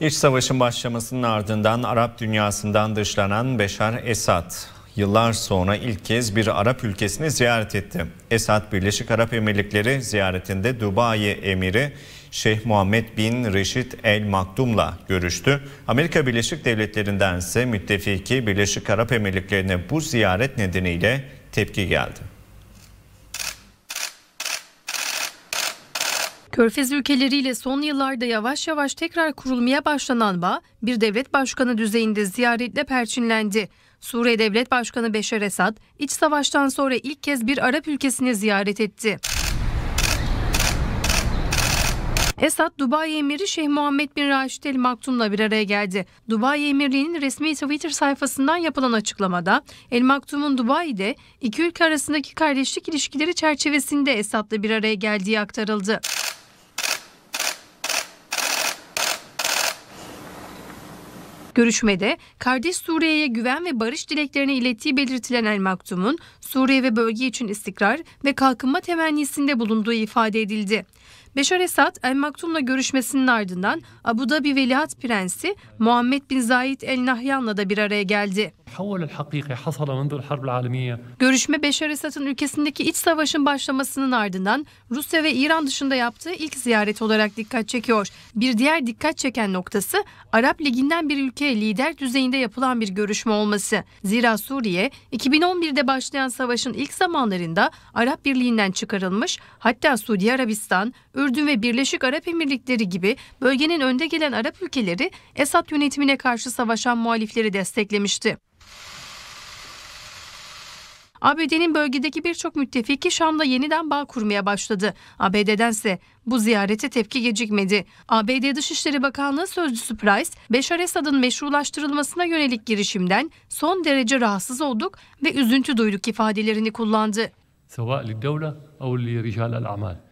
İç savaşın başlamasının ardından Arap dünyasından dışlanan Beşar Esad yıllar sonra ilk kez bir Arap ülkesini ziyaret etti. Esad Birleşik Arap Emirlikleri ziyaretinde Dubai emiri Şeyh Muhammed bin Reşit El Maktum'la görüştü. Amerika Birleşik Devletleri'nden ise müttefiki Birleşik Arap Emirlikleri'ne bu ziyaret nedeniyle tepki geldi. Körfez ülkeleriyle son yıllarda yavaş yavaş tekrar kurulmaya başlanan bağ bir devlet başkanı düzeyinde ziyaretle perçinlendi. Suriye Devlet Başkanı Beşer Esad iç savaştan sonra ilk kez bir Arap ülkesini ziyaret etti. Esad, Dubai Emiri Şeyh Muhammed bin Raşid El Maktum'la bir araya geldi. Dubai Emirliği'nin resmi Twitter sayfasından yapılan açıklamada El Maktum'un Dubai'de iki ülke arasındaki kardeşlik ilişkileri çerçevesinde Esad'la bir araya geldiği aktarıldı. Görüşmede kardeş Suriye'ye güven ve barış dileklerini ilettiği belirtilen El Maktum'un Suriye ve bölge için istikrar ve kalkınma temennisinde bulunduğu ifade edildi. Beşar Esad El Maktum'la görüşmesinin ardından Abu Dhabi Veliaht Prensi Muhammed bin Zayed El Nahyan'la da bir araya geldi. Görüşme Beşar Esad'ın ülkesindeki iç savaşın başlamasının ardından Rusya ve İran dışında yaptığı ilk ziyaret olarak dikkat çekiyor. Bir diğer dikkat çeken noktası Arap Ligi'nden bir ülkeye lider düzeyinde yapılan bir görüşme olması. Zira Suriye 2011'de başlayan savaşın ilk zamanlarında Arap Birliği'nden çıkarılmış hatta Suudi Arabistan, Ürdün ve Birleşik Arap Emirlikleri gibi bölgenin önde gelen Arap ülkeleri Esad yönetimine karşı savaşan muhalifleri desteklemişti. ABD'nin bölgedeki birçok müttefiki Şam'la yeniden bağ kurmaya başladı. ABD'dense bu ziyarete tepki gecikmedi. ABD Dışişleri Bakanlığı Sözcüsü Price, Beşar Esad'ın meşrulaştırılmasına yönelik girişimden son derece rahatsız olduk ve üzüntü duyduk ifadelerini kullandı. سواء للدولة أو لرجال الأعمال